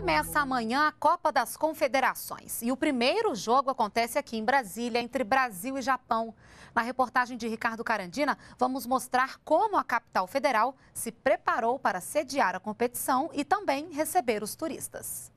Começa amanhã a Copa das Confederações e o primeiro jogo acontece aqui em Brasília, entre Brasil e Japão. Na reportagem de Ricardo Carandina, vamos mostrar como a capital federal se preparou para sediar a competição e também receber os turistas.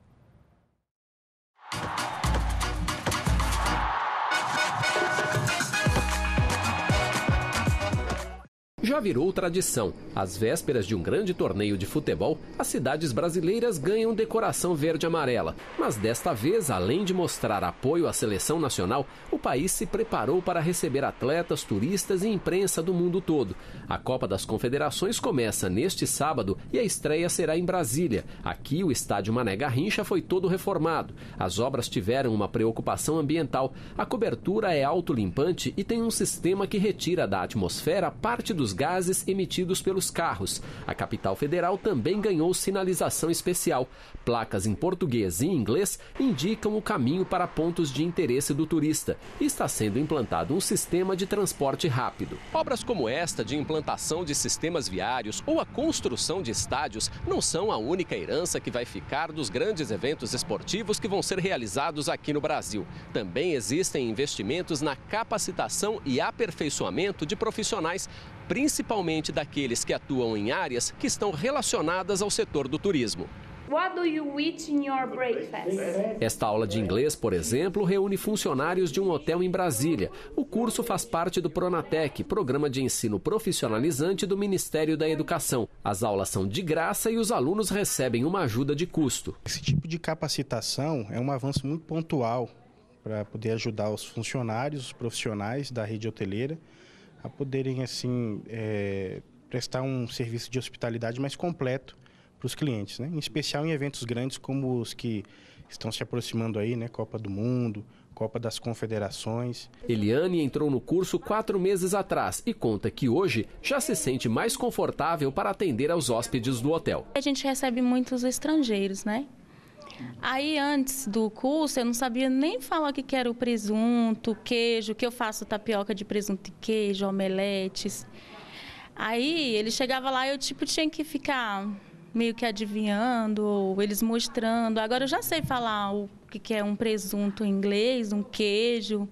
Já virou tradição. Às vésperas de um grande torneio de futebol, as cidades brasileiras ganham decoração verde-amarela. Mas desta vez, além de mostrar apoio à seleção nacional, o país se preparou para receber atletas, turistas e imprensa do mundo todo. A Copa das Confederações começa neste sábado e a estreia será em Brasília. Aqui, o estádio Mané Garrincha foi todo reformado. As obras tiveram uma preocupação ambiental. A cobertura é autolimpante e tem um sistema que retira da atmosfera parte dos gases emitidos pelos carros. A capital federal também ganhou sinalização especial. Placas em português e inglês indicam o caminho para pontos de interesse do turista. Está sendo implantado um sistema de transporte rápido. Obras como esta de implantação de sistemas viários ou a construção de estádios não são a única herança que vai ficar dos grandes eventos esportivos que vão ser realizados aqui no Brasil. Também existem investimentos na capacitação e aperfeiçoamento de profissionais, principalmente principalmente daqueles que atuam em áreas que estão relacionadas ao setor do turismo. What do you eat in your breakfast? Esta aula de inglês, por exemplo, reúne funcionários de um hotel em Brasília. O curso faz parte do Pronatec, programa de ensino profissionalizante do Ministério da Educação. As aulas são de graça e os alunos recebem uma ajuda de custo. Esse tipo de capacitação é um avanço muito pontual para poder ajudar os funcionários, os profissionais da rede hoteleira a poderem assim é, prestar um serviço de hospitalidade mais completo para os clientes, né? em especial em eventos grandes como os que estão se aproximando aí, né? Copa do Mundo, Copa das Confederações. Eliane entrou no curso quatro meses atrás e conta que hoje já se sente mais confortável para atender aos hóspedes do hotel. A gente recebe muitos estrangeiros, né? Aí antes do curso eu não sabia nem falar que, que era o presunto, queijo, que eu faço tapioca de presunto e queijo, omeletes. Aí ele chegava lá e eu tipo tinha que ficar meio que adivinhando, ou eles mostrando. Agora eu já sei falar o que, que é um presunto em inglês, um queijo.